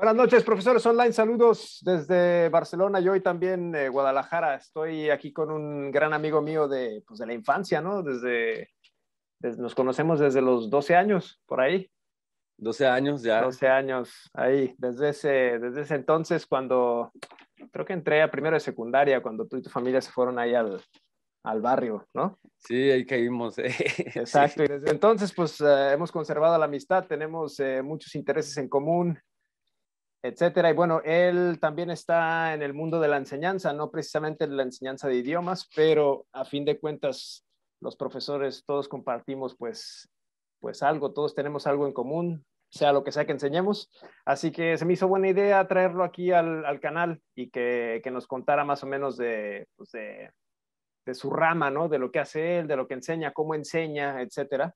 Buenas noches, profesores online. Saludos desde Barcelona y hoy también eh, Guadalajara. Estoy aquí con un gran amigo mío de, pues, de la infancia, ¿no? Desde, nos conocemos desde los 12 años, por ahí. 12 años ya. 12 años, ahí, desde ese, desde ese entonces cuando creo que entré a primero de secundaria, cuando tú y tu familia se fueron ahí al, al barrio, ¿no? Sí, ahí caímos. Eh. Exacto, y desde entonces pues eh, hemos conservado la amistad, tenemos eh, muchos intereses en común, etcétera. Y bueno, él también está en el mundo de la enseñanza, no precisamente en la enseñanza de idiomas, pero a fin de cuentas, los profesores todos compartimos pues, pues algo, todos tenemos algo en común, sea lo que sea que enseñemos. Así que se me hizo buena idea traerlo aquí al, canal y que, que, nos contara más o menos pues, de, de, su rama, ¿no? De lo que hace él, de lo que enseña, cómo enseña, etcétera.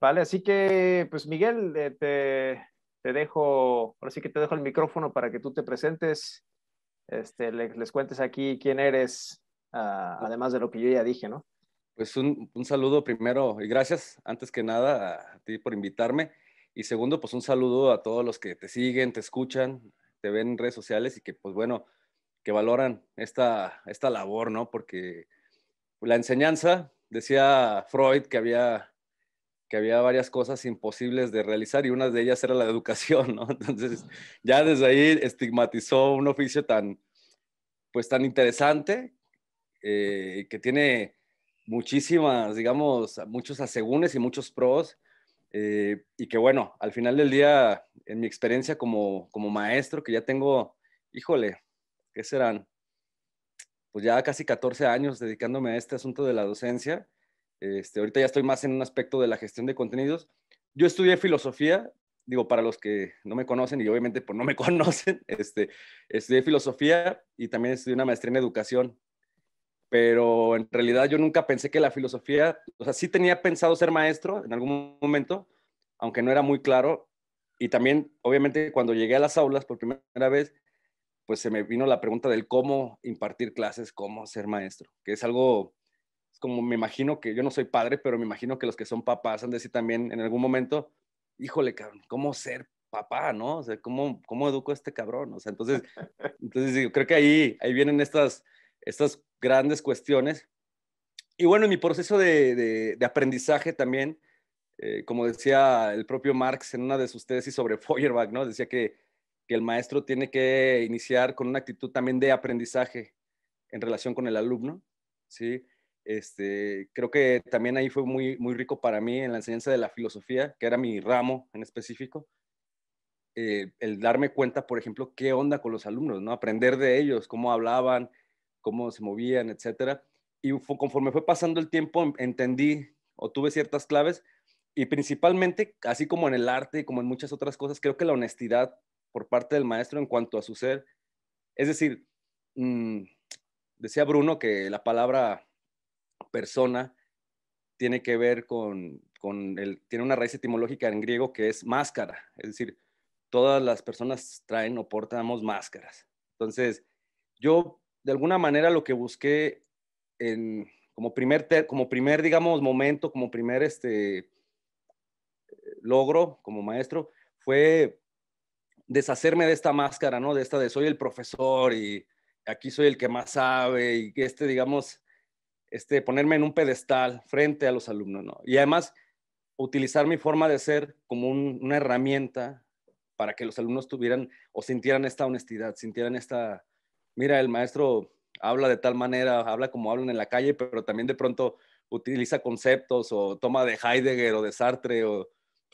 Vale, así que, pues Miguel, eh, te, te dejo, ahora sí que te dejo el micrófono para que tú te presentes, este, les, cuentes aquí quién eres, ah, pues además de lo que yo ya dije, ¿no? Pues un, saludo primero y gracias, antes que nada, a ti por invitarme. Y segundo, pues un saludo a todos los que te siguen, te escuchan, te ven en redes sociales y que, pues bueno, que valoran esta, esta labor, ¿no? Porque la enseñanza, decía Freud que había que había varias cosas imposibles de realizar y una de ellas era la educación, ¿no? Entonces, ya desde ahí estigmatizó un oficio tan, pues tan interesante, eh, que tiene muchísimas, digamos, muchos asegúnes y muchos pros, eh, y que bueno, al final del día, en mi experiencia como, como maestro, que ya tengo, híjole, ¿qué serán? Pues ya casi 14 años dedicándome a este asunto de la docencia, este, ahorita ya estoy más en un aspecto de la gestión de contenidos. Yo estudié filosofía, digo, para los que no me conocen y obviamente por pues, no me conocen, este, estudié filosofía y también estudié una maestría en educación, pero en realidad yo nunca pensé que la filosofía, o sea, sí tenía pensado ser maestro en algún momento, aunque no era muy claro, y también obviamente cuando llegué a las aulas por primera vez, pues se me vino la pregunta del cómo impartir clases, cómo ser maestro, que es algo como me imagino que yo no soy padre, pero me imagino que los que son papás han de decir también en algún momento, híjole, cabrón, ¿cómo ser papá, no? O sea, ¿cómo, cómo educo a este cabrón? O sea, entonces, entonces yo creo que ahí, ahí vienen estas, estas grandes cuestiones. Y bueno, en mi proceso de, de, aprendizaje también, eh, como decía el propio Marx en una de sus tesis sobre Feuerbach, ¿no? Decía que, que el maestro tiene que iniciar con una actitud también de aprendizaje en relación con el alumno, ¿sí? sí este, creo que también ahí fue muy, muy rico para mí en la enseñanza de la filosofía, que era mi ramo en específico. Eh, el darme cuenta, por ejemplo, qué onda con los alumnos, ¿no? Aprender de ellos, cómo hablaban, cómo se movían, etcétera. Y conforme fue pasando el tiempo, em, entendí o tuve ciertas claves. Y principalmente, así como en el arte y como en muchas otras cosas, creo que la honestidad por parte del maestro en cuanto a su ser. Es decir, mm, decía Bruno que la palabra persona tiene que ver con, con el, tiene una raíz etimológica en griego que es máscara, es decir, todas las personas traen o portamos máscaras. Entonces, yo de alguna manera lo que busqué en, como primer, como primer, digamos, momento, como primer este, logro como maestro, fue deshacerme de esta máscara, ¿no? De esta de soy el profesor y aquí soy el que más sabe y que este, digamos, este, ponerme en un pedestal frente a los alumnos, ¿no? Y además, utilizar mi forma de ser como una herramienta para que los alumnos tuvieran o sintieran esta honestidad, sintieran esta, mira, el maestro habla de tal manera, habla como hablan en la calle, pero también de pronto utiliza conceptos o toma de Heidegger o de Sartre o,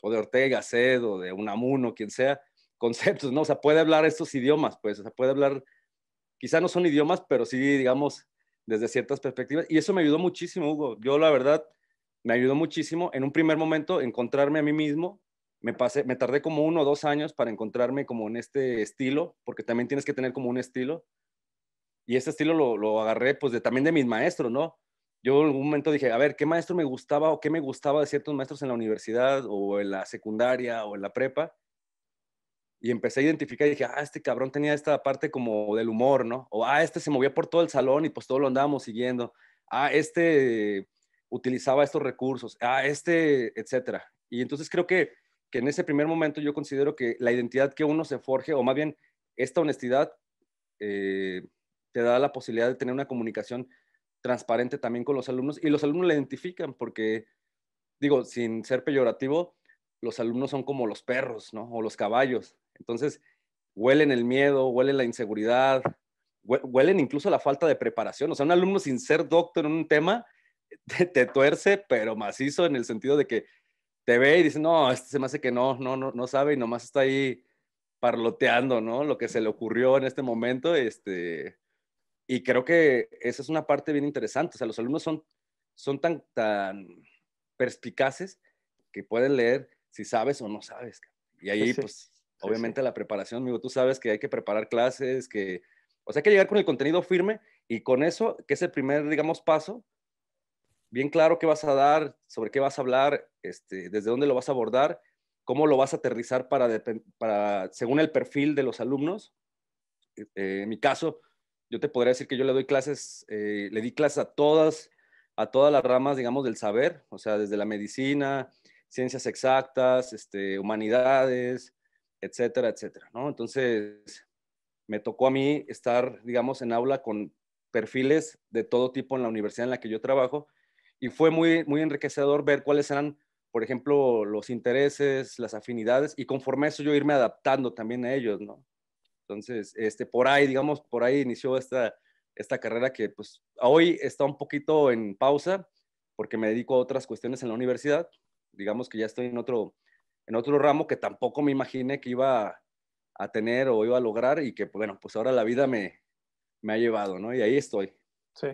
de Ortega y o de Unamuno, quien sea, conceptos, ¿no? O sea, puede hablar estos idiomas, pues, o sea, puede hablar, quizá no son idiomas, pero sí, digamos, desde ciertas perspectivas. Y eso me ayudó muchísimo, Hugo. Yo, la verdad, me ayudó muchísimo en un primer momento encontrarme a mí mismo. Me, pasé, me tardé como uno o dos años para encontrarme como en este estilo, porque también tienes que tener como un estilo. Y este estilo lo, agarré pues también de mis maestros, ¿no? Yo en algún momento dije, a ver, ¿qué maestro me gustaba o qué me gustaba de ciertos maestros en la universidad o en la secundaria o en la prepa? y empecé a identificar y dije, ah, este cabrón tenía esta parte como del humor, ¿no? O, ah, este se movía por todo el salón y pues todo lo andábamos siguiendo. Ah, este utilizaba estos recursos. Ah, este, etcétera. Y entonces creo que, en ese primer momento yo considero que la identidad que uno se forge o más bien esta honestidad, eh, te da la posibilidad de tener una comunicación transparente también con los alumnos y los alumnos la identifican porque, digo, sin ser peyorativo, los alumnos son como los perros, ¿no? O los caballos. Entonces, huelen el miedo, huelen la inseguridad, huelen incluso la falta de preparación. O sea, un alumno sin ser doctor en un tema te, tuerce, pero macizo en el sentido de que te ve y dice, no, este se me hace que no, no, no, no sabe y nomás está ahí parloteando, ¿no? Lo que se le ocurrió en este momento, este, y creo que esa es una parte bien interesante. O sea, los alumnos son, son tan, tan perspicaces que pueden leer si sabes o no sabes. Y ahí, pues, pues Obviamente la preparación, amigo, tú sabes que hay que preparar clases, que, o sea, hay que llegar con el contenido firme y con eso, que es el primer, digamos, paso, bien claro qué vas a dar, sobre qué vas a hablar, este, desde dónde lo vas a abordar, cómo lo vas a aterrizar para, para según el perfil de los alumnos. E-, eh, en mi caso, yo te podría decir que yo le doy clases, eh, le di clases a todas, a todas las ramas, digamos, del saber, o sea, desde la medicina, ciencias exactas, este, humanidades, etcétera, etcétera, ¿no? Entonces, me tocó a mí estar, digamos, en aula con perfiles de todo tipo en la universidad en la que yo trabajo y fue muy, muy enriquecedor ver cuáles eran, por ejemplo, los intereses, las afinidades y conforme eso yo irme adaptando también a ellos, ¿no? Entonces, este, por ahí, digamos, por ahí inició esta, esta carrera que pues hoy está un poquito en pausa porque me dedico a otras cuestiones en la universidad, digamos que ya estoy en otro, en otro ramo que tampoco me imaginé que iba a, tener o iba a lograr y que, bueno, pues ahora la vida me, ha llevado, ¿no? Y ahí estoy. Sí.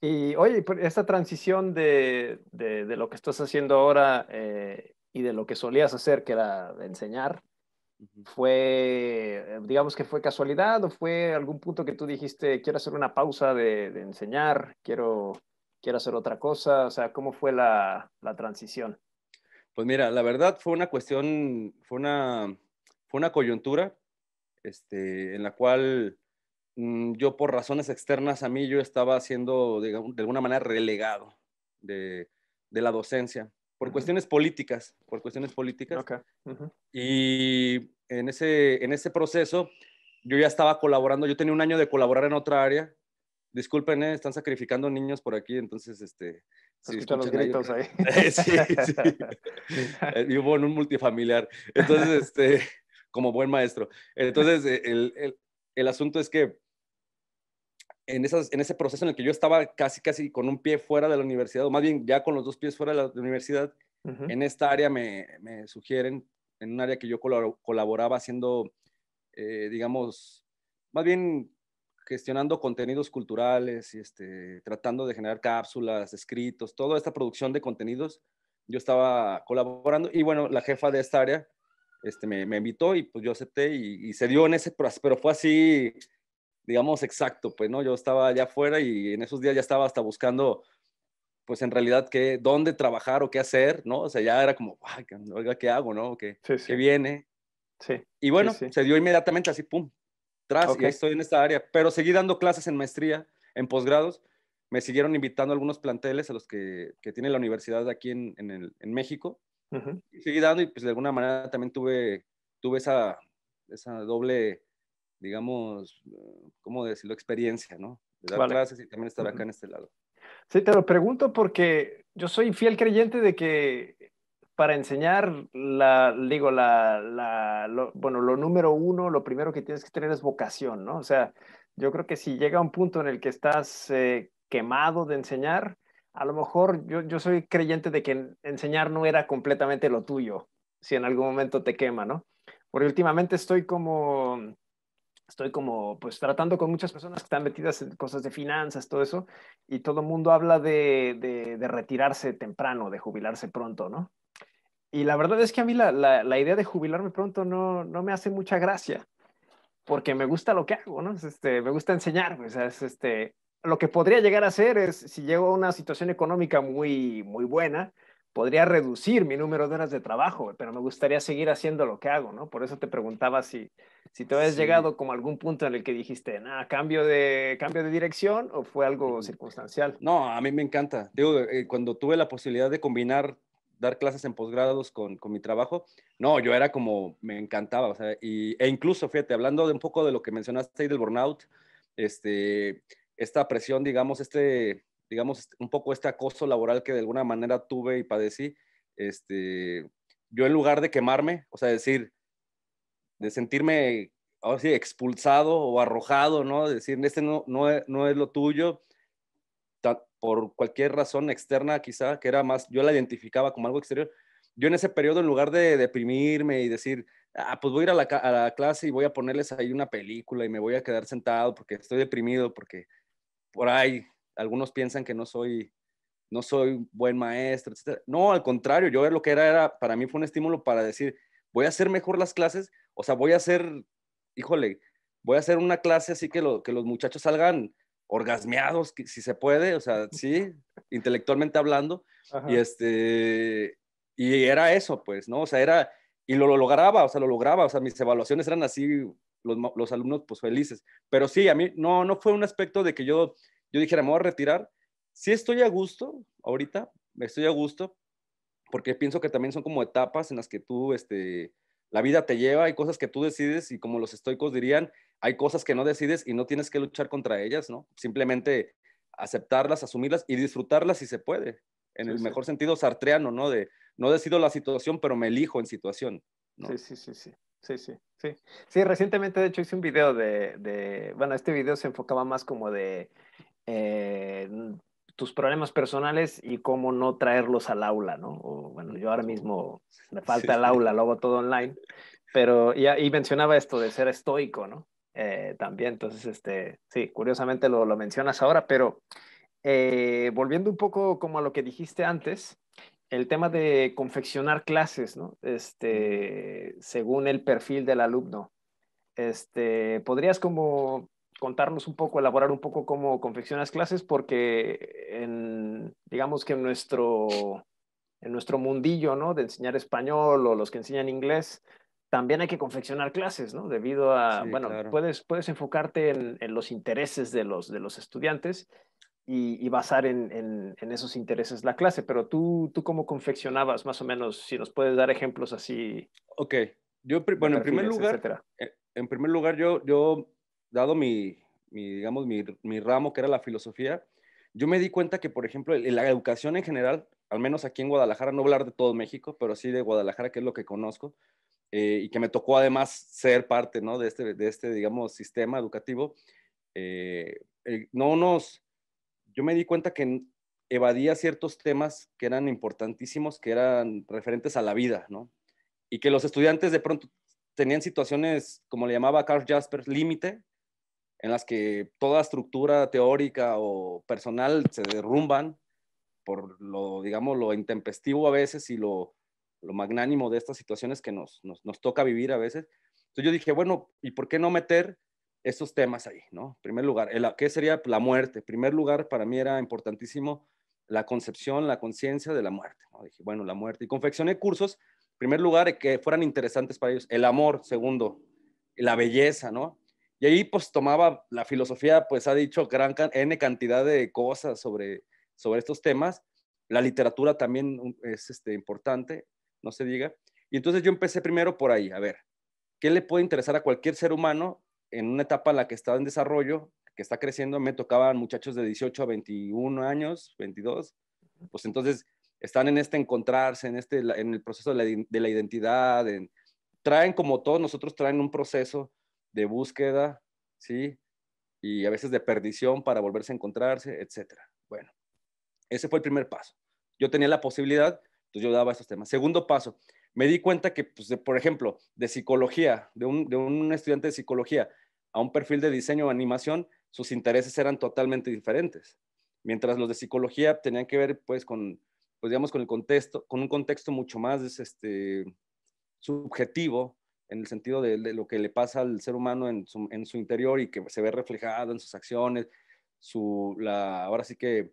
Y oye, esta transición de, de, lo que estás haciendo ahora eh, y de lo que solías hacer, que era enseñar, ¿Fue, digamos que fue casualidad o fue algún punto que tú dijiste, quiero hacer una pausa de, de enseñar, quiero, quiero hacer otra cosa? O sea, ¿cómo fue la, la transición? Pues mira, la verdad fue una cuestión, fue una, fue una coyuntura este, en la cual mm, yo por razones externas a mí yo estaba siendo de alguna manera relegado de, de la docencia por cuestiones políticas, por cuestiones políticas. Y en ese, en ese proceso yo ya estaba colaborando, yo tenía un año de colaborar en otra área. Disculpen, eh, están sacrificando niños por aquí, entonces este, sí, escuchan los gritos ahí. sí, Vivo eh, en un multifamiliar. Entonces, este, como buen maestro. Entonces, eh, el, asunto es que en, esas, en ese proceso en el que yo estaba casi, casi con un pie fuera de la universidad, o más bien ya con los dos pies fuera de la universidad, en esta área me, sugieren, en un área que yo colaboraba haciendo, eh, digamos, más bien gestionando contenidos culturales y este, tratando de generar cápsulas, escritos, toda esta producción de contenidos. Yo estaba colaborando y bueno, la jefa de esta área este, me, invitó y pues yo acepté y, se dio en ese, pero fue así, digamos, exacto, pues no, yo estaba allá afuera y en esos días ya estaba hasta buscando, pues en realidad, qué, dónde trabajar o qué hacer, ¿no? O sea, ya era como, oiga, ¿qué hago, no? ¿Qué, viene? Sí. Y bueno, se dio inmediatamente así, pum, atrás okay. estoy en esta área, pero seguí dando clases en maestría, en posgrados. Me siguieron invitando a algunos planteles a los que, que tiene la universidad aquí en, en, México. seguí dando y pues de alguna manera también tuve, tuve esa, esa doble, digamos, ¿cómo decirlo? Experiencia, ¿no? De dar clases y también estar acá en este lado. Sí, te lo pregunto porque yo soy fiel creyente de que para enseñar, la, digo, la, bueno, lo número uno, lo primero que tienes que tener es vocación, ¿no? O sea, yo creo que si llega un punto en el que estás eh, quemado de enseñar, a lo mejor yo, soy creyente de que enseñar no era completamente lo tuyo, si en algún momento te quema, ¿no? Porque últimamente estoy como, estoy como pues tratando con muchas personas que están metidas en cosas de finanzas, todo eso, y todo el mundo habla de, de, retirarse temprano, de jubilarse pronto, ¿no? y la verdad es que a mí la, idea de jubilarme pronto no, no, me hace mucha gracia, porque me gusta lo que hago, ¿no? Este, me gusta enseñar, o este, lo que podría llegar a hacer es, si llego a una situación económica muy, muy buena, podría reducir mi número de horas de trabajo, pero me gustaría seguir haciendo lo que hago, ¿no? Por eso te preguntaba si, si te habías llegado como a algún punto en el que dijiste, nada, cambio de, cambio de dirección o fue algo circunstancial. No, a mí me encanta. Digo, eh, cuando tuve la posibilidad de combinar dar clases en posgrados con, con, mi trabajo, no, yo era como, me encantaba, o sea, e incluso, fíjate, hablando de un poco de lo que mencionaste ahí del burnout, este, esta presión, digamos, este, digamos, este, un poco este acoso laboral que de alguna manera tuve y padecí, este, yo en lugar de quemarme, o sea, decir, de sentirme, ahora sí, expulsado o arrojado, ¿no? Decir, este no, no, no es lo tuyo, por cualquier razón externa quizá, que era más, yo la identificaba como algo exterior. Yo en ese periodo, en lugar de deprimirme y decir, ah, pues voy a ir a la, clase y voy a ponerles ahí una película y me voy a quedar sentado porque estoy deprimido, porque por ahí algunos piensan que no soy no soy buen maestro, etc. No, al contrario, yo lo que era, era, para mí fue un estímulo para decir, voy a hacer mejor las clases, o sea, voy a hacer, híjole, voy a hacer una clase así que, lo, que los muchachos salgan orgasmeados, si se puede, o sea, sí, intelectualmente hablando. Y este, y era eso, pues, ¿no? O sea, era, y lo, lograba, o sea, lo lograba, o sea, mis evaluaciones eran así, los, los, alumnos, pues, felices. Pero sí, a mí, no, no fue un aspecto de que yo, yo dijera, me voy a retirar. Sí estoy a gusto ahorita, me estoy a gusto, porque pienso que también son como etapas en las que tú, este, la vida te lleva, hay cosas que tú decides y como los estoicos dirían, hay cosas que no decides y no tienes que luchar contra ellas, ¿no? Simplemente aceptarlas, asumirlas y disfrutarlas si se puede, en el mejor sentido sartreano, ¿no? De no decido la situación, pero me elijo en situación. Sí, sí, sí, sí. Sí, sí, sí. Sí, recientemente de hecho hice un video de, bueno, este video se enfocaba más como de eh, tus problemas personales y cómo no traerlos al aula, ¿no? bueno, yo ahora mismo me falta el aula, lo hago todo online, pero y, y mencionaba esto de ser estoico, ¿no? Eh, también. Entonces, este, sí, curiosamente lo, lo mencionas ahora, pero eh, volviendo un poco como a lo que dijiste antes, el tema de confeccionar clases, ¿no? Este, según el perfil del alumno. Este, ¿Podrías como contarnos un poco, elaborar un poco cómo confeccionas clases? Porque digamos que en nuestro, en nuestro mundillo, ¿no? De enseñar español o los que enseñan inglés, también hay que confeccionar clases, ¿no? Debido a, bueno, puedes, puedes enfocarte en, los intereses de los, de los estudiantes y, basar en, en, esos intereses la clase, pero tú, tú cómo confeccionabas más o menos, si nos puedes dar ejemplos así. Ok, yo, bueno, en primer lugar, eh, en primer lugar, yo, yo dado mi, mi digamos, mi, mi, ramo, que era la filosofía, yo me di cuenta que, por ejemplo, la educación en general, al menos aquí en Guadalajara, no hablar de todo México, pero sí de Guadalajara, que es lo que conozco, eh, y que me tocó además ser parte ¿no? de, este, este digamos, sistema educativo, eh, no nos, yo me di cuenta que evadía ciertos temas que eran importantísimos, que eran referentes a la vida, ¿no? Y que los estudiantes de pronto tenían situaciones, como le llamaba Carl Jasper, límite, en las que toda estructura teórica o personal se derrumban por lo, digamos, lo intempestivo a veces y lo, lo magnánimo de estas situaciones que nos, toca vivir a veces. Entonces yo dije, bueno, ¿y por qué no meter esos temas ahí, ¿no? En primer lugar, ¿qué sería la muerte? En primer lugar, para mí era importantísimo la concepción, la conciencia de la muerte. Dije, bueno, la muerte. Y confeccioné cursos, primer lugar, que fueran interesantes para ellos. El amor, segundo, la belleza, ¿no? Y ahí pues tomaba la filosofía, pues ha dicho gran N cantidad de cosas sobre, sobre estos temas. La literatura también es este, importante no se diga. Y entonces yo empecé primero por ahí, a ver, ¿qué le puede interesar a cualquier ser humano en una etapa en la que está en desarrollo, que está creciendo? Me tocaban muchachos de 18 a 21 años, 22, pues entonces están en este encontrarse, en, este, en el proceso de la, identidad, traen como todos nosotros, traen un proceso de búsqueda, ¿sí? Y a veces de perdición para volverse a encontrarse, etcétera. Bueno, ese fue el primer paso. Yo tenía la posibilidad entonces yo daba esos temas. Segundo paso, me di cuenta que, pues, por ejemplo, de psicología, de un, estudiante de psicología a un perfil de diseño o animación, sus intereses eran totalmente diferentes. Mientras los de psicología tenían que ver, pues, con, pues, digamos, con el contexto, con un contexto mucho más este, subjetivo, en el sentido de, lo que le pasa al ser humano en su, interior y que se ve reflejado en sus acciones, su, ahora sí que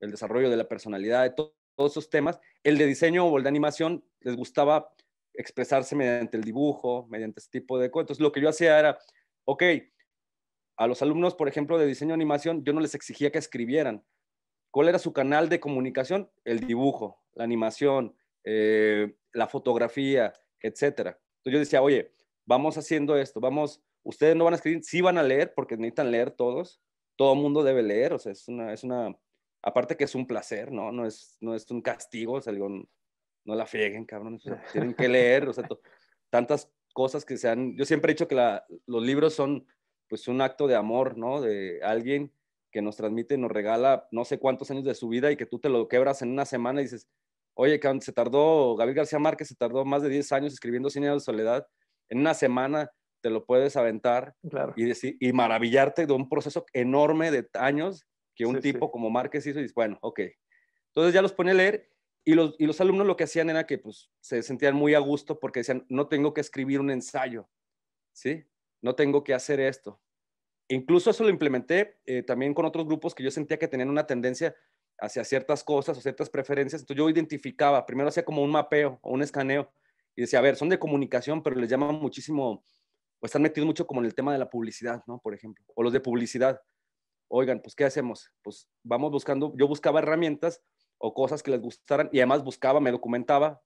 el desarrollo de la personalidad, de todo, todos esos temas. El de diseño o el de animación les gustaba expresarse mediante el dibujo, mediante ese tipo de cosas. Entonces, lo que yo hacía era, ok, a los alumnos, por ejemplo, de diseño animación, yo no les exigía que escribieran. ¿Cuál era su canal de comunicación? El dibujo, la animación, eh, la fotografía, etcétera. Entonces yo decía, oye, vamos haciendo esto, vamos, ustedes no van a escribir, sí van a leer porque necesitan leer todos, todo mundo debe leer, o sea, es una, es una aparte que es un placer, ¿no? No es, no es un castigo, o sea, no la frieguen, cabrón, tienen que leer, o sea, tantas cosas que se yo siempre he dicho que los libros son pues un acto de amor, ¿no? De alguien que nos transmite nos regala no sé cuántos años de su vida y que tú te lo quebras en una semana y dices, oye, cabrón, se tardó, Gabriel García Márquez se tardó más de 10 años escribiendo Cine de Soledad, en una semana te lo puedes aventar y, decir, y maravillarte de un proceso enorme de años que un tipo como Márquez hizo y dice, bueno, ok. Entonces ya los pone a leer y los, alumnos lo que hacían era que pues, se sentían muy a gusto porque decían, no tengo que escribir un ensayo, ¿sí? No tengo que hacer esto. incluso eso lo implementé eh, también con otros grupos que yo sentía que tenían una tendencia hacia ciertas cosas o ciertas preferencias. Entonces yo identificaba, primero hacía como un mapeo o un escaneo y decía, a ver, son de comunicación, pero les llama muchísimo, o están metidos mucho como en el tema de la publicidad, ¿no? Por ejemplo, o los de publicidad oigan, pues ¿qué hacemos? Pues vamos buscando, yo buscaba herramientas o cosas que les gustaran y además buscaba, me documentaba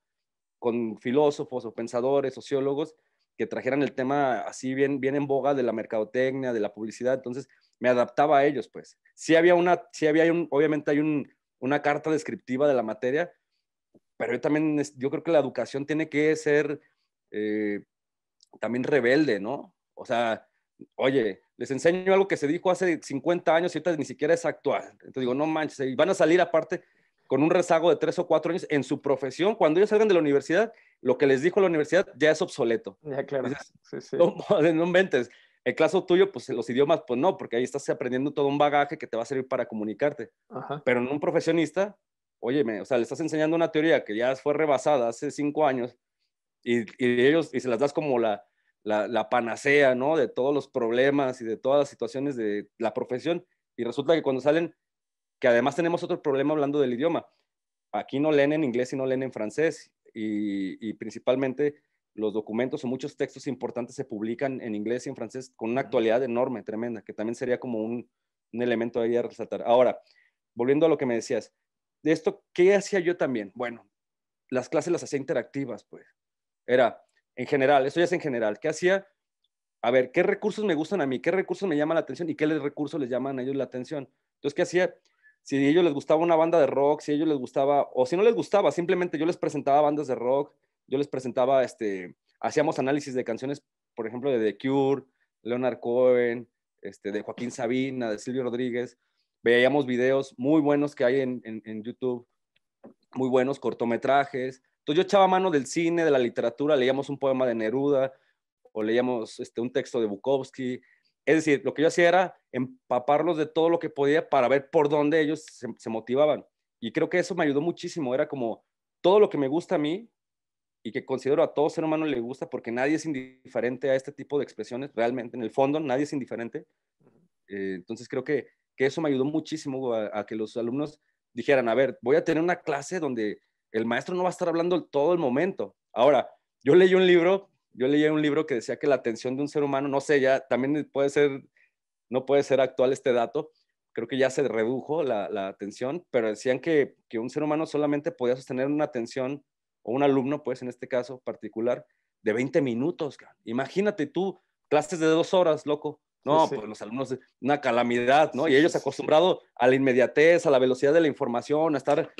con filósofos o pensadores, sociólogos que trajeran el tema así bien, bien en boga de la mercadotecnia, de la publicidad, entonces me adaptaba a ellos, pues. Sí había una, sí había un, obviamente hay una carta descriptiva de la materia, pero yo también, yo creo que la educación tiene que ser eh, también rebelde, ¿no? O sea, oye, les enseño algo que se dijo hace 50 años y ahorita ni siquiera es actual. Entonces digo, no manches, y van a salir aparte con un rezago de tres o cuatro años en su profesión. Cuando ellos salgan de la universidad, lo que les dijo la universidad ya es obsoleto. Ya, claro. No, no El caso tuyo, pues los idiomas, pues no, porque ahí estás aprendiendo todo un bagaje que te va a servir para comunicarte. Ajá. Pero en un profesionista, oye, o sea, le estás enseñando una teoría que ya fue rebasada hace cinco años y, y ellos, y se las das como la, la, panacea, ¿no? De todos los problemas y de todas las situaciones de la profesión. Y resulta que cuando salen, que además tenemos otro problema hablando del idioma. Aquí no leen en inglés y no leen en francés. Y, principalmente los documentos o muchos textos importantes se publican en inglés y en francés con una actualidad enorme, tremenda, que también sería como un, un elemento ahí a resaltar. Ahora, volviendo a lo que me decías, de esto, ¿qué hacía yo también? Bueno, las clases las hacía interactivas, pues. Era, en general, eso ya es en general. ¿Qué hacía? A ver, ¿qué recursos me gustan a mí? ¿Qué recursos me llaman la atención? ¿Y qué recursos les llaman a ellos la atención? Entonces, ¿qué hacía? Si a ellos les gustaba una banda de rock, si a ellos les gustaba, o si no les gustaba, simplemente yo les presentaba bandas de rock, yo les presentaba, este, hacíamos análisis de canciones, por ejemplo, de The Cure, Leonard Cohen, este, de Joaquín Sabina, de Silvio Rodríguez. Veíamos videos muy buenos que hay en YouTube, muy buenos cortometrajes, pues, yo echaba mano del cine, de la literatura, leíamos un poema de Neruda o leíamos este, un texto de Bukowski. Es decir, lo que yo hacía era empaparlos de todo lo que podía para ver por dónde ellos se, motivaban. Y creo que eso me ayudó muchísimo. Era como todo lo que me gusta a mí y que considero a todo ser humano le gusta porque nadie es indiferente a este tipo de expresiones. Realmente, en el fondo, nadie es indiferente. Eh, entonces creo que, eso me ayudó muchísimo a, a que los alumnos dijeran, a ver, voy a tener una clase donde el maestro no va a estar hablando todo el momento. Ahora, yo leí un libro, yo leí un libro que decía que la atención de un ser humano, no sé, ya también puede ser, no puede ser actual este dato, creo que ya se redujo la, atención, pero decían que, un ser humano solamente podía sostener una atención, o un alumno, pues en este caso particular, de 20 minutos. Imagínate tú, clases de dos horas, loco. No, pues los alumnos, una calamidad, ¿no? y ellos acostumbrados a la inmediatez, a la velocidad de la información, a estar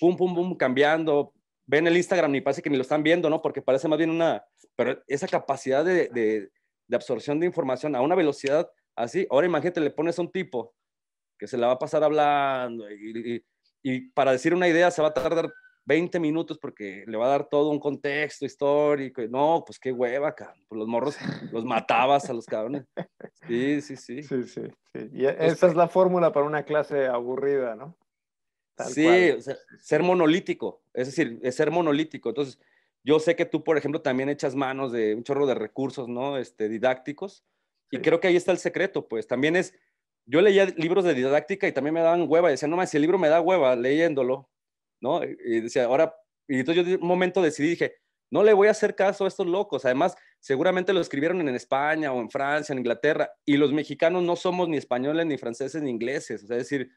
pum, pum, pum, cambiando. Ven el Instagram y parece que ni lo están viendo, ¿no? Porque parece más bien una... Pero esa capacidad de, de, absorción de información a una velocidad así. Ahora imagínate, le pones a un tipo que se la va a pasar hablando y, para decir una idea se va a tardar 20 minutos porque le va a dar todo un contexto histórico. No, pues qué hueva, cabrón. Pues los morros los matabas a los cabrones. Sí, sí, sí. Sí, sí, sí. Y e, este esa es la fórmula para una clase aburrida, ¿no? sí, Ser, monolítico, es decir, ser monolítico. Entonces, yo sé que tú, por ejemplo, también echas manos de un chorro de recursos, ¿no? Este, didácticos. Y creo que ahí está el secreto, pues también es, yo leía libros de didáctica y también me daban hueva, decía, no más, el libro me da hueva leyéndolo, ¿no? Y decía, ahora, y entonces yo en un momento decidí, dije, no le voy a hacer caso a estos locos, además, seguramente lo escribieron en España o en Francia, en Inglaterra, y los mexicanos no somos ni españoles, ni franceses, ni ingleses, o sea, es decir,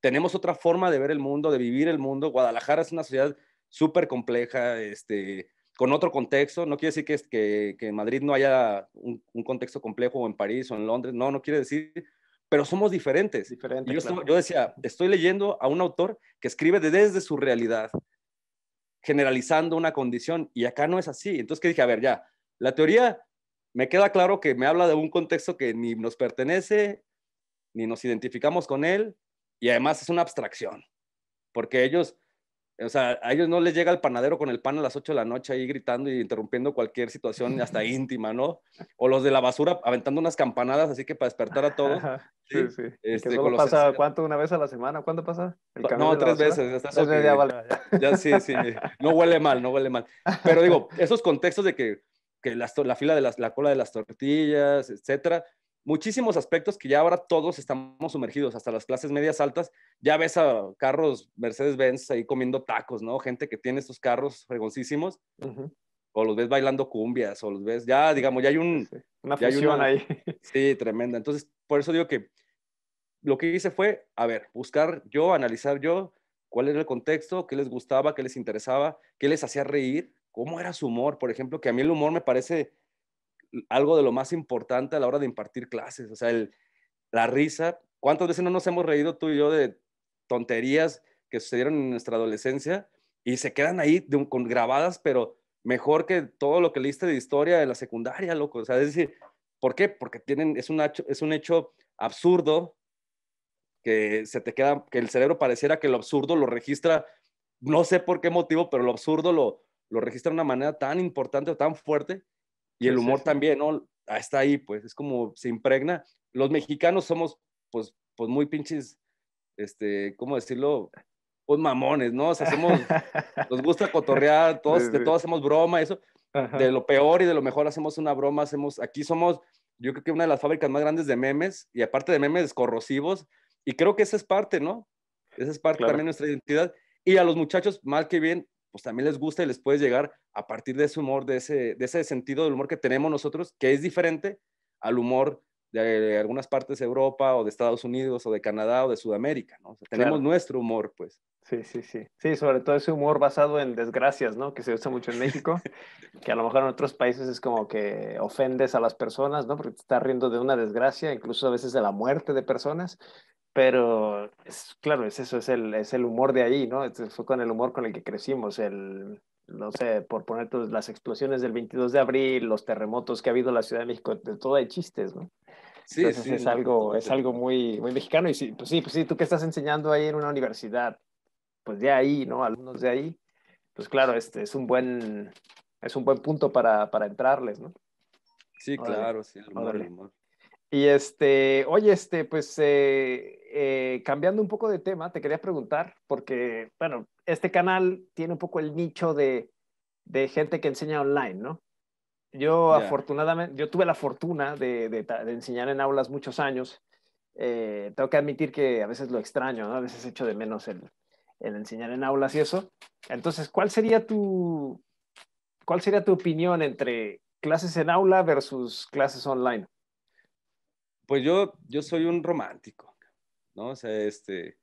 tenemos otra forma de ver el mundo, de vivir el mundo. Guadalajara es una ciudad súper compleja, este, con otro contexto. No quiere decir que, que, que en Madrid no haya un, contexto complejo o en París o en Londres. No, no quiere decir, pero somos diferentes. yo, yo, decía, estoy leyendo a un autor que escribe desde su realidad, generalizando una condición, y acá no es así. Entonces, ¿qué dije? A ver, ya, la teoría me queda claro que me habla de un contexto que ni nos pertenece, ni nos identificamos con él, y además es una abstracción, porque ellos, o sea, a ellos no les llega el panadero con el pan a las 8 de la noche ahí gritando y interrumpiendo cualquier situación hasta íntima, ¿no? O los de la basura aventando unas campanadas así que para despertar a todos. Sí, sí. Este, pasa, ¿cuánto? ¿Una vez a la semana? ¿Cuándo pasa? no, tres veces. ya, sí, sí. No huele mal, no huele mal. Pero digo, esos contextos de que, que la, la, fila de las, la cola de las tortillas, etcétera, muchísimos aspectos que ya ahora todos estamos sumergidos, hasta las clases medias altas, ya ves a carros Mercedes-Benz ahí comiendo tacos, ¿no? Gente que tiene estos carros fregoncísimos, o los ves bailando cumbias, o los ves, ya digamos, ya hay un... una fusión ahí. Sí, tremenda. Entonces, por eso digo que lo que hice fue, a ver, buscar yo, analizar yo cuál era el contexto, qué les gustaba, qué les interesaba, qué les hacía reír, cómo era su humor, por ejemplo, que a mí el humor me parece algo de lo más importante a la hora de impartir clases. O sea, la risa. ¿Cuántas veces no nos hemos reído tú y yo de tonterías que sucedieron en nuestra adolescencia y se quedan ahí con grabadas, pero mejor que todo lo que leíste de historia de la secundaria, loco? O sea, es decir, ¿por qué? Porque tienen, es, un hecho, es un hecho absurdo que se te queda, que el cerebro pareciera que lo absurdo lo registra, no sé por qué motivo, pero lo absurdo lo, lo registra de una manera tan importante o tan fuerte y el humor también, ¿no? Ah, está ahí, pues es como se impregna. Los mexicanos somos, pues, pues muy pinches, este, ¿cómo decirlo? Pues mamones, ¿no? O sea, nos gusta cotorrear, todos, de todos hacemos broma, eso. De lo peor y de lo mejor hacemos una broma, hacemos, aquí somos, yo creo que una de las fábricas más grandes de memes y aparte de memes corrosivos. Y creo que esa es parte, ¿no? Esa es parte también de nuestra identidad. Y a los muchachos, mal que bien, pues también les gusta y les puedes llegar a partir de ese humor, de ese, de ese sentido del humor que tenemos nosotros, que es diferente al humor de algunas partes de Europa o de Estados Unidos o de Canadá o de Sudamérica, ¿no? tenemos nuestro humor, pues. Sí, sí, sí. Sí, sobre todo ese humor basado en desgracias, ¿no? Que se usa mucho en México, que a lo mejor en otros países es como que ofendes a las personas, ¿no? Porque te estás riendo de una desgracia, incluso a veces de la muerte de personas, pero es, claro, es eso, es el, es el humor de ahí, ¿no? Este, fue con el humor con el que crecimos, el, no sé, por poner todas las explosiones del 22 de abril, los terremotos que ha habido en la Ciudad de México, de todo hay chistes, ¿no? Sí, sí, es, algo, es algo muy, muy mexicano y pues sí, pues sí, tú que estás enseñando ahí en una universidad, pues de ahí, ¿no? Alumnos de ahí, pues claro, este es un buen, es un buen punto para, entrarles, ¿no? Sí, claro, sí, el humor, el humor. Y este, oye, este, pues eh, eh, cambiando un poco de tema, te quería preguntar, porque, bueno, este canal tiene un poco el nicho de, de gente que enseña online, ¿no? Yo afortunadamente, yo tuve la fortuna de, de, enseñar en aulas muchos años. Eh, tengo que admitir que a veces lo extraño, ¿no? A veces echo de menos el, el enseñar en aulas y eso. Entonces, ¿cuál sería tu, cuál sería tu opinión entre clases en aula versus clases online? Pues yo, yo soy un romántico, ¿no? O sea, este,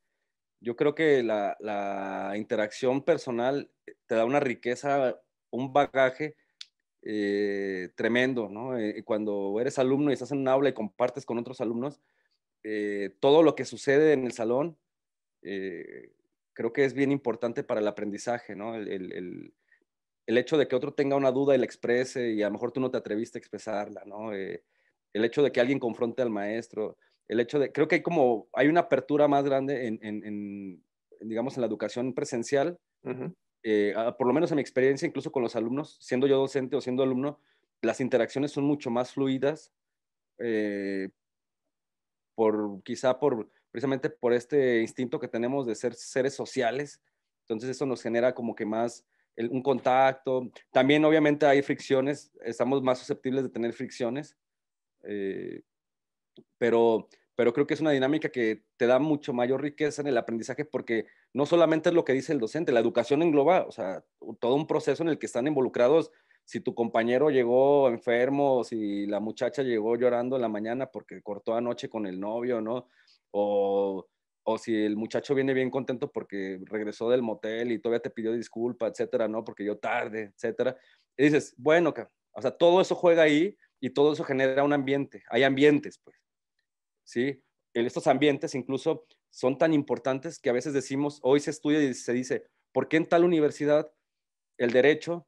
yo creo que la, interacción personal te da una riqueza, un bagaje eh, tremendo, ¿no? Eh, cuando eres alumno y estás en un aula y compartes con otros alumnos, eh, todo lo que sucede en el salón, creo que es bien importante para el aprendizaje, ¿no? El, hecho de que otro tenga una duda y la exprese y a lo mejor tú no te atreviste a expresarla, ¿no? el hecho de que alguien confronte al maestro, el hecho de, creo que hay como, hay una apertura más grande en, digamos, en la educación presencial, eh, ah, por lo menos en mi experiencia, incluso con los alumnos, siendo yo docente o siendo alumno, las interacciones son mucho más fluidas, eh, por, quizá por, precisamente por este instinto que tenemos de ser seres sociales, entonces eso nos genera como que más un contacto, también obviamente hay fricciones, estamos más susceptibles de tener fricciones, eh, pero, pero creo que es una dinámica que te da mucho mayor riqueza en el aprendizaje porque no solamente es lo que dice el docente, la educación engloba, o sea, todo un proceso en el que están involucrados. Si tu compañero llegó enfermo, si la muchacha llegó llorando en la mañana porque cortó anoche con el novio, ¿no? O, si el muchacho viene bien contento porque regresó del motel y todavía te pidió disculpa, etcétera, ¿no? Porque yo tarde, etcétera. Y dices, bueno, o sea, todo eso juega ahí y todo eso genera un ambiente. Hay ambientes, pues. ¿Sí? Estos ambientes incluso son tan importantes que a veces decimos, hoy se estudia y se dice, ¿por qué en tal universidad el derecho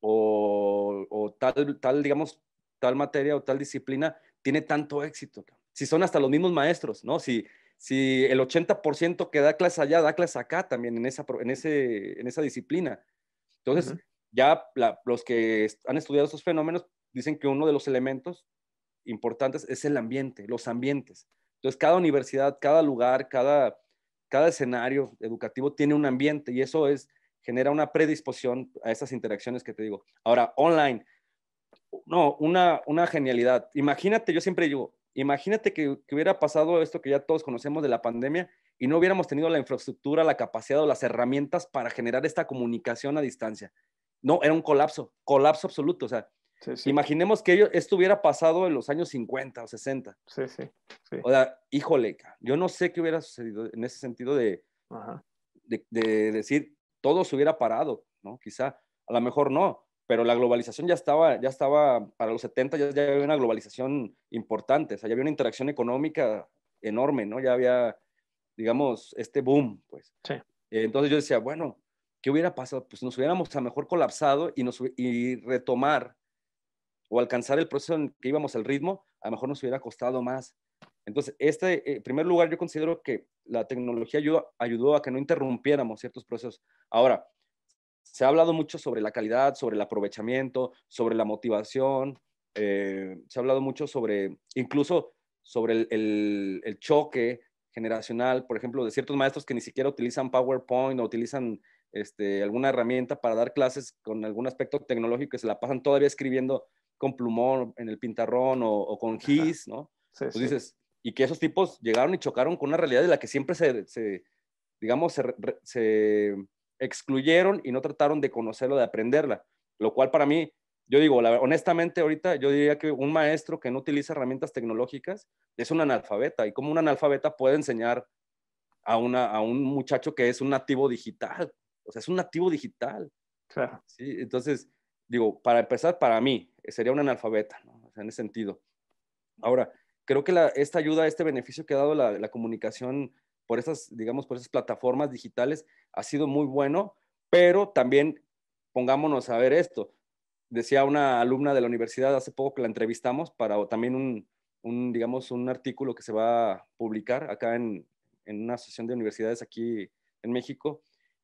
o, tal, tal, digamos, tal materia o tal disciplina tiene tanto éxito? Si son hasta los mismos maestros, ¿no? Si, si el 80% que da clase allá, da clase acá también en esa, en en esa disciplina. Entonces, ya los que han estudiado esos fenómenos dicen que uno de los elementos importantes es el ambiente, los ambientes. Entonces, cada universidad, cada lugar, cada, cada escenario educativo tiene un ambiente y eso es, genera una predisposición a esas interacciones que te digo. Ahora, online, no, una, una genialidad. Imagínate, yo siempre digo, imagínate que, que hubiera pasado esto que ya todos conocemos de la pandemia y no hubiéramos tenido la infraestructura, la capacidad o las herramientas para generar esta comunicación a distancia. No, era un colapso, colapso absoluto. O sea, Imaginemos que esto hubiera pasado en los años 50 o 60. Sí, sí, O sea, híjole, yo no sé qué hubiera sucedido en ese sentido de, de, decir, todo se hubiera parado, ¿no? Quizá, a lo mejor no, pero la globalización ya estaba, ya estaba, para los 70 ya, ya había una globalización importante, o sea, ya había una interacción económica enorme, ¿no? Ya había, digamos, este boom, pues. Entonces yo decía, bueno, ¿qué hubiera pasado? Pues nos hubiéramos a lo mejor colapsado y, nos, y retomar o alcanzar el proceso en que íbamos al ritmo, a lo mejor nos hubiera costado más. Entonces, este, en eh, primer lugar, yo considero que la tecnología ayudó, ayudó a que no interrumpiéramos ciertos procesos. Ahora, se ha hablado mucho sobre la calidad, sobre el aprovechamiento, sobre la motivación, eh, se ha hablado mucho sobre, incluso sobre el, choque generacional, por ejemplo, de ciertos maestros que ni siquiera utilizan PowerPoint o utilizan este, alguna herramienta para dar clases con algún aspecto tecnológico que se la pasan todavía escribiendo con plumón en el pintarrón o, con gis, ¿no? Pues sí, dices, y que esos tipos llegaron y chocaron con una realidad de la que siempre se, digamos, se, excluyeron y no trataron de conocerla, de aprenderla, lo cual para mí, yo digo, honestamente ahorita yo diría que un maestro que no utiliza herramientas tecnológicas es un analfabeta, y como un analfabeta puede enseñar a, una, a un muchacho que es un nativo digital, o sea, es un nativo digital. Claro. Sí, entonces, digo, para empezar, para mí, sería un analfabeta, en ese sentido. Ahora, creo que esta ayuda, este beneficio que ha dado la, comunicación por esas, digamos, por esas plataformas digitales ha sido muy bueno, pero también pongámonos a ver esto. Decía una alumna de la universidad hace poco que la entrevistamos para también un, digamos, un artículo que se va a publicar acá en, en una asociación de universidades aquí en México,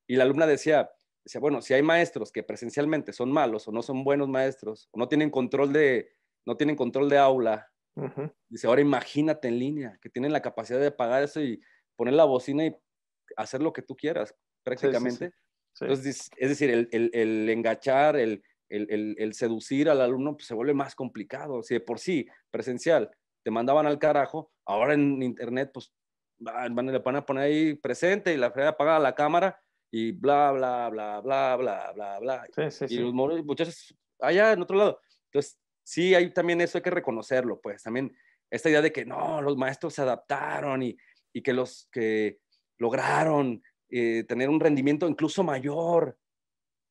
y la alumna decía, dice bueno, si hay maestros que presencialmente son malos o no son buenos maestros, o no tienen control de, no tienen control de aula, dice, ahora imagínate en línea, que tienen la capacidad de pagar eso y poner la bocina y hacer lo que tú quieras, prácticamente. es decir, el, el, el engachar, el, seducir al alumno, pues, se vuelve más complicado. Si de por sí, presencial, te mandaban al carajo, ahora en internet, pues le van a poner ahí presente y la fregada apaga la cámara y bla, bla, bla, bla, bla, bla, bla. Sí, sí, y los muchachos allá en otro lado. Entonces, sí, hay también eso, hay que reconocerlo, pues también esta idea de que no, los maestros se adaptaron y, y que los que lograron eh, tener un rendimiento incluso mayor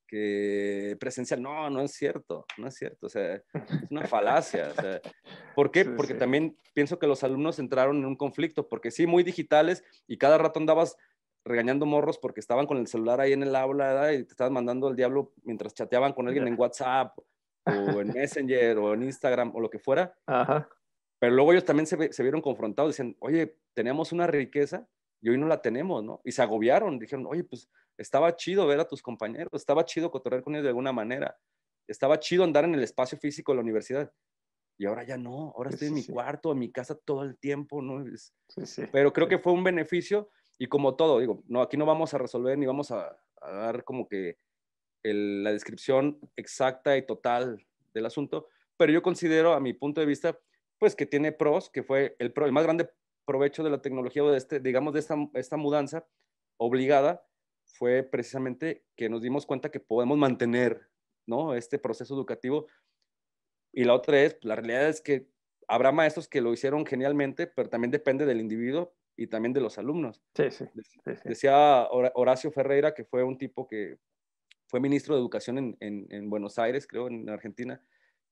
que presencial. No, no es cierto, no es cierto. O sea, es una falacia. ¿Por qué? porque también pienso que los alumnos entraron en un conflicto, porque sí, muy digitales y cada rato andabas regañando morros porque estaban con el celular ahí en el aula y te estaban mandando al diablo mientras chateaban con alguien en WhatsApp o en Messenger o en Instagram o lo que fuera. Pero luego ellos también se, vieron confrontados, dicen, oye, teníamos una riqueza y hoy no la tenemos, ¿no? Y se agobiaron, dijeron, oye, pues estaba chido ver a tus compañeros, estaba chido cotorrear con ellos de alguna manera, estaba chido andar en el espacio físico de la universidad. Y ahora ya no, ahora estoy en mi cuarto, en mi casa todo el tiempo, ¿no? Pero creo que fue un beneficio y como todo, digo, no, aquí no vamos a resolver ni vamos a, dar como que la descripción exacta y total del asunto, pero yo considero, a mi punto de vista, pues que tiene pros, que fue el, más grande provecho de la tecnología de este, digamos, de esta, esta mudanza obligada, fue precisamente que nos dimos cuenta que podemos mantener, ¿no? Este proceso educativo. Y la otra es, la realidad es que habrá maestros que lo hicieron genialmente, pero también depende del individuo y también de los alumnos. Sí, sí, Decía Horacio Ferreira, que fue un tipo que fue ministro de Educación en, Buenos Aires, creo, en Argentina.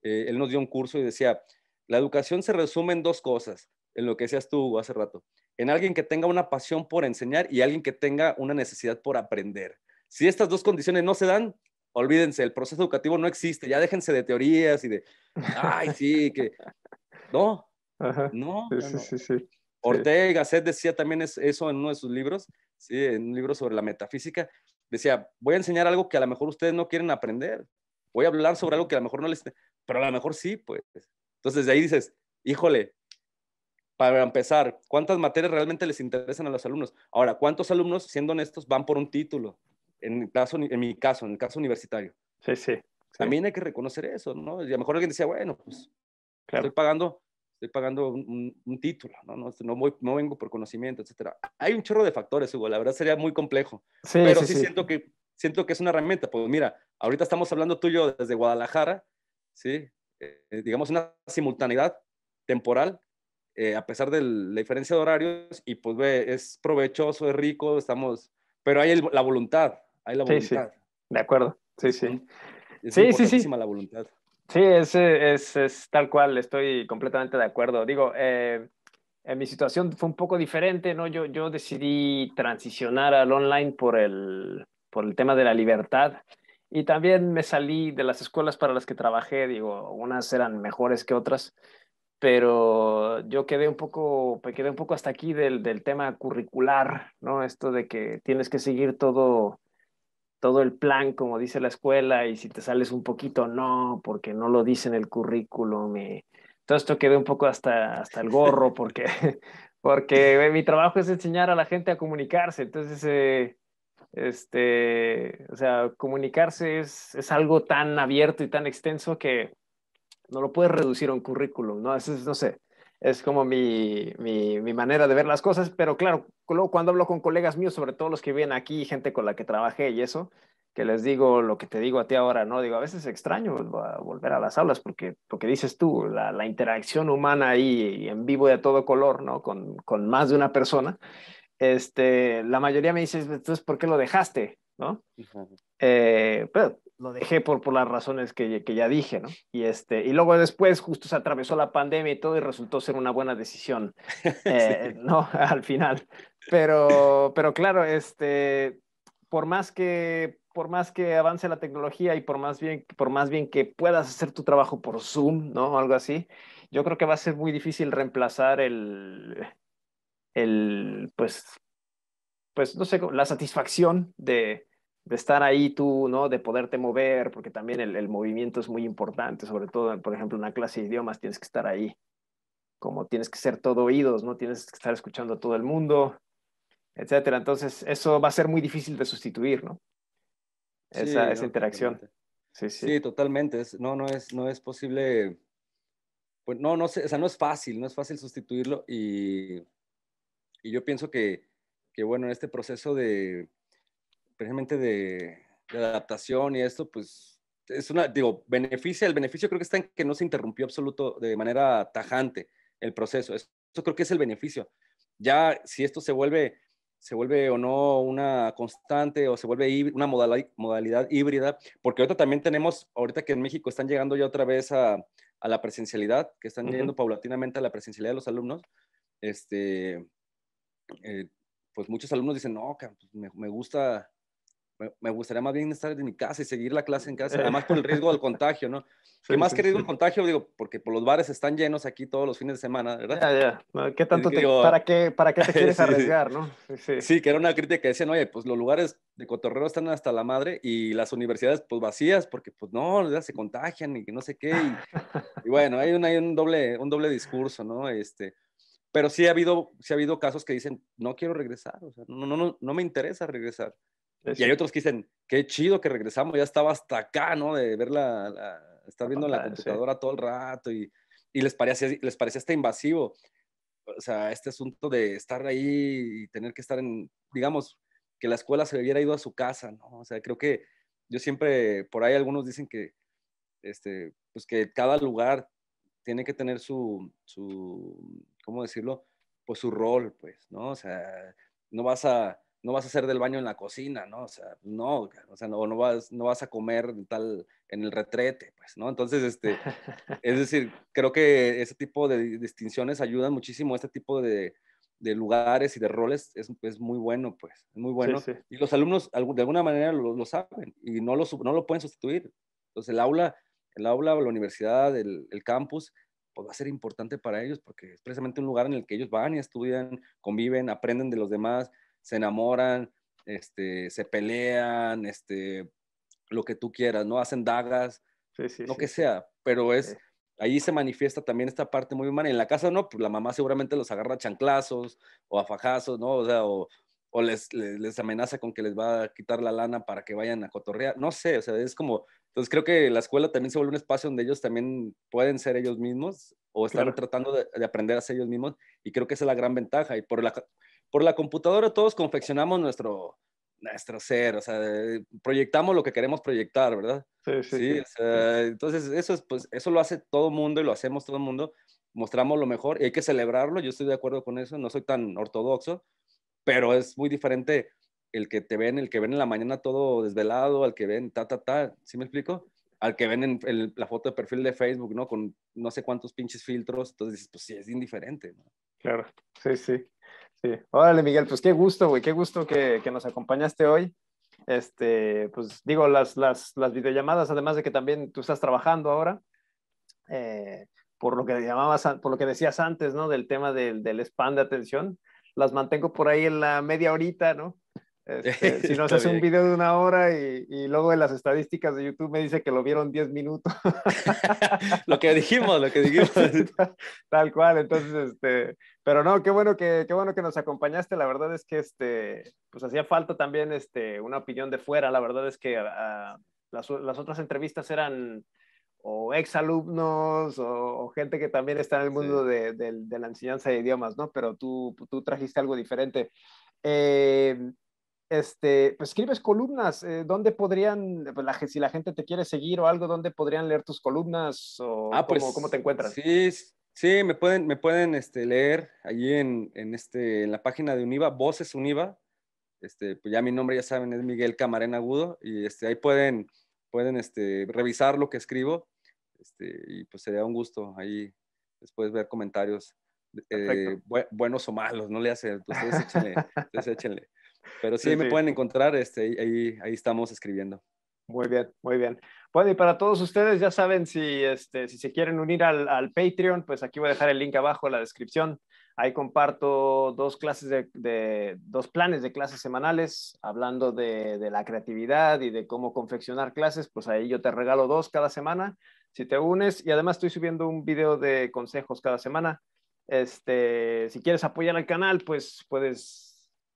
Eh, él nos dio un curso y decía, la educación se resume en dos cosas, en lo que decías tú hace rato, en alguien que tenga una pasión por enseñar y alguien que tenga una necesidad por aprender. Si estas dos condiciones no se dan, olvídense, el proceso educativo no existe, ya déjense de teorías y de, ay, sí, que... No, no. Sí, sí, sí. Ortega y decía también eso en uno de sus libros, ¿sí? en un libro sobre la metafísica. Decía, voy a enseñar algo que a lo mejor ustedes no quieren aprender. Voy a hablar sobre algo que a lo mejor no les... Pero a lo mejor sí, pues. Entonces, de ahí dices, híjole, para empezar, ¿cuántas materias realmente les interesan a los alumnos? Ahora, ¿cuántos alumnos, siendo honestos, van por un título? En mi caso, en, mi caso, en el caso universitario. Sí, sí. También hay que reconocer eso, ¿no? Y a lo mejor alguien decía, bueno, pues estoy pagando estoy pagando un, título, ¿no? No, este, no, no, vengo por conocimiento, etcétera. Hay un chorro de factores, Hugo, la verdad sería muy complejo, pero sí, siento que siento que es una herramienta. Pues mira, ahorita estamos hablando tú y yo desde Guadalajara, ¿sí? Eh, digamos una simultaneidad temporal, eh, a pesar de la diferencia de horarios, y pues ve, es provechoso, es rico, estamos, pero hay la voluntad, hay la voluntad. Sí, sí. De acuerdo, sí, sí. Es sí, sí, sí. la voluntad. Sí, es, es, es tal cual, estoy completamente de acuerdo. Digo, eh, en mi situación fue un poco diferente, ¿no? Yo, yo decidí transicionar al online por el, por el tema de la libertad. Y también me salí de las escuelas para las que trabajé, digo, unas eran mejores que otras, pero yo quedé un poco, quedé un poco hasta aquí del, del tema curricular, ¿no? Esto de que tienes que seguir todo, todo el plan como dice la escuela y si te sales un poquito, no, porque no lo dice en el currículum. Y todo esto quedó un poco hasta, hasta el gorro porque, porque mi trabajo es enseñar a la gente a comunicarse. Entonces, eh, este, o sea, comunicarse es, es, algo tan abierto y tan extenso que no lo puedes reducir a un currículum, ¿no? no sé, es como mi, mi, mi, manera de ver las cosas, pero claro, luego cuando hablo con colegas míos, sobre todo los que vienen aquí, gente con la que trabajé y eso, que les digo lo que te digo a ti ahora, ¿no? Digo, a veces extraño volver a las aulas porque, porque dices tú, la, la interacción humana ahí en vivo de todo color, ¿no? Con, con, más de una persona, este, la mayoría me dice, entonces, pues, ¿por qué lo dejaste? ¿No? Eh, pero lo dejé por, por las razones que, que, ya dije, ¿no? Y, este, y luego después justo se atravesó la pandemia y todo y resultó ser una buena decisión, eh, ¿no? Al final. Pero, pero claro, este, por más que por más que avance la tecnología y por más bien por más bien que puedas hacer tu trabajo por Zoom, ¿no? O algo así. Yo creo que va a ser muy difícil reemplazar el el pues pues no sé, la satisfacción de de estar ahí tú, ¿no? De poderte mover, porque también el, movimiento es muy importante, sobre todo, por ejemplo, en una clase de idiomas tienes que estar ahí, como tienes que ser todo oídos, ¿no? Tienes que estar escuchando a todo el mundo, etcétera. Entonces, eso va a ser muy difícil de sustituir, ¿no? Esa, interacción. Sí, sí. sí, totalmente. no, no es, no es posible. Pues no, no o sea, no es fácil, no es fácil sustituirlo y, y yo pienso que, que, bueno, en este proceso de, precisamente de, adaptación y esto, pues es una, digo, beneficia, el beneficio creo que está en que no se interrumpió absoluto de manera tajante el proceso. Eso, creo que es el beneficio. Ya si esto se vuelve, se vuelve o no una constante o se vuelve una modalidad, híbrida, porque ahorita también tenemos, ahorita que en México están llegando ya otra vez a, a la presencialidad, que están yendo paulatinamente a la presencialidad de los alumnos, este, eh, pues muchos alumnos dicen, no, pues, me, me gusta me gustaría más bien estar en mi casa y seguir la clase en casa, eh. además por el riesgo del contagio, ¿no? más que riesgo del contagio, digo, porque por pues, los bares están llenos aquí todos los fines de semana, ¿verdad? Ya, ya. ¿Qué tanto ¿para, qué, ¿Para qué te quieres arriesgar, no? Sí, que era una crítica que decían, oye, pues los lugares de cotorreo están hasta la madre y las universidades, pues vacías, porque pues no, se contagian y que no sé qué. Y, y bueno, hay, un, hay un, doble, un doble discurso, ¿no? Este, pero sí ha, habido, sí ha habido casos que dicen, no quiero regresar, o sea, no, no, no, no me interesa regresar. Y hay otros que dicen, qué chido que regresamos, ya estaba hasta acá, ¿no? De ver la, estar viendo la, computadora todo el rato y, les, parecía, les parecía hasta invasivo. O sea, este asunto de estar ahí y tener que estar en, digamos, que la escuela se hubiera ido a su casa, ¿no? O sea, creo que yo siempre, por ahí algunos dicen que, este, pues que cada lugar tiene que tener su, su ¿cómo decirlo? Pues su rol, pues, ¿no? O sea, no vas a, no vas a hacer del baño en la cocina, ¿no? O sea, no, o sea, no, vas, no vas a comer tal en el retrete, pues, ¿no? Entonces, este, es decir, creo que ese tipo de distinciones ayudan muchísimo, este tipo de, de lugares y de roles es, muy bueno, pues, muy bueno. Y los alumnos de alguna manera lo, saben y no lo, no lo pueden sustituir. Entonces, el aula, el aula, la universidad, el, el campus, pues va a ser importante para ellos porque es precisamente un lugar en el que ellos van y estudian, conviven, aprenden de los demás, se enamoran, este, se pelean, este, lo que tú quieras, ¿no? Hacen dagas, lo que sea, pero es, ahí se manifiesta también esta parte muy humana. en la casa no, pues la mamá seguramente los agarra a chanclazos o a fajazos, ¿no? O sea, o, les, les, amenaza con que les va a quitar la lana para que vayan a cotorrear, no sé, o sea, es como, entonces creo que la escuela también se vuelve un espacio donde ellos también pueden ser ellos mismos o están tratando de, aprender a ser ellos mismos y creo que esa es la gran ventaja y por la, por la computadora todos confeccionamos nuestro, nuestro ser, o sea, proyectamos lo que queremos proyectar, ¿verdad? Sí, sí. entonces, eso, es, pues, eso lo hace todo mundo y lo hacemos todo el mundo, mostramos lo mejor y hay que celebrarlo, yo estoy de acuerdo con eso, no soy tan ortodoxo, pero es muy diferente el que te ven, el que ven en la mañana todo desvelado, al que ven ta, ta, ta, ¿sí me explico? Al que ven en la foto de perfil de Facebook, ¿no? Con no sé cuántos pinches filtros, entonces dices, pues sí, es indiferente, Claro, sí, sí. Sí. Órale, Miguel, pues qué gusto, güey, qué gusto que, nos acompañaste hoy. Este, pues digo, las, las, las, videollamadas, además de que también tú estás trabajando ahora, eh, por lo que llamabas, por lo que decías antes, ¿no? Del tema del, del spam de atención, las mantengo por ahí en la media horita, ¿no? Este, si nos hace un video de una hora y, luego en las estadísticas de YouTube me dice que lo vieron 10 minutos. lo que dijimos, lo que dijimos. tal, cual, entonces, este, pero no, qué bueno que, qué bueno que nos acompañaste. La verdad es que este, pues hacía falta también este, una opinión de fuera. La verdad es que ah, las, las, otras entrevistas eran o ex o, o gente que también está en el mundo de, de, la enseñanza de idiomas, ¿no? Pero tú, tú trajiste algo diferente. Eh, este, pues escribes columnas, eh, ¿dónde podrían, pues, la, si la gente te quiere seguir o algo, dónde podrían leer tus columnas ah, pues, cómo, te encuentras? Sí, sí, me pueden, me pueden este, leer allí en, este, la página de Univa, Voces Univa, este, pues ya mi nombre ya saben es Miguel Camarena Agudo y este, ahí pueden, pueden este, revisar lo que escribo este, y pues sería un gusto ahí después ver comentarios eh, buenos o malos, no le hace, ustedes échenle. Pero sí, me pueden encontrar, este, ahí, ahí estamos escribiendo. Muy bien, muy bien. Bueno, y para todos ustedes, ya saben, si, este, si se quieren unir al, al Patreon, pues aquí voy a dejar el link abajo en la descripción. Ahí comparto dos clases de, dos planes de clases semanales, hablando de, de, la creatividad y de cómo confeccionar clases. Pues ahí yo te regalo dos cada semana si te unes. Y además estoy subiendo un video de consejos cada semana. Este, si quieres apoyar al canal, pues puedes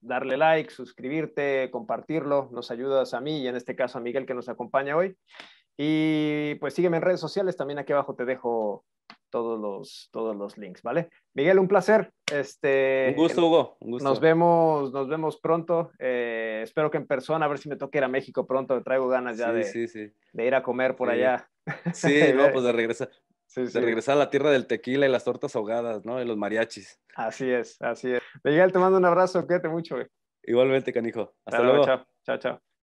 darle like, suscribirte, compartirlo, nos ayudas a mí y en este caso a Miguel que nos acompaña hoy. Y pues sígueme en redes sociales, también aquí abajo te dejo todos los, todos los links, ¿vale? Miguel, un placer. Este, un gusto, Hugo. Nos, vemos, nos vemos pronto. Eh, espero que en persona, a ver si me toque ir a México pronto. Me traigo ganas ya de, de, ir a comer por allá. Sí, no, pues de regresar. Sí, de regresar a la tierra del tequila y las tortas ahogadas, ¿no? Y los mariachis. Así es, así es. Miguel, te mando un abrazo, quédate mucho, güey. Igualmente, canijo. Hasta luego. Chao, chao, chao.